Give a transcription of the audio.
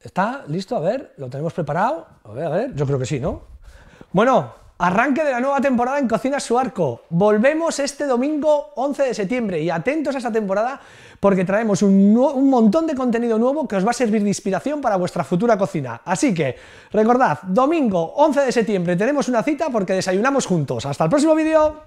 ¿Está listo? A ver, ¿lo tenemos preparado? A ver, a ver, yo creo que sí, ¿no? Bueno, arranque de la nueva temporada en Cocina Su Arco. Volvemos este domingo 11 de septiembre y atentos a esta temporada porque traemos un, un, montón de contenido nuevo que os va a servir de inspiración para vuestra futura cocina. Así que, recordad, domingo 11 de septiembre tenemos una cita porque desayunamos juntos. ¡Hasta el próximo vídeo!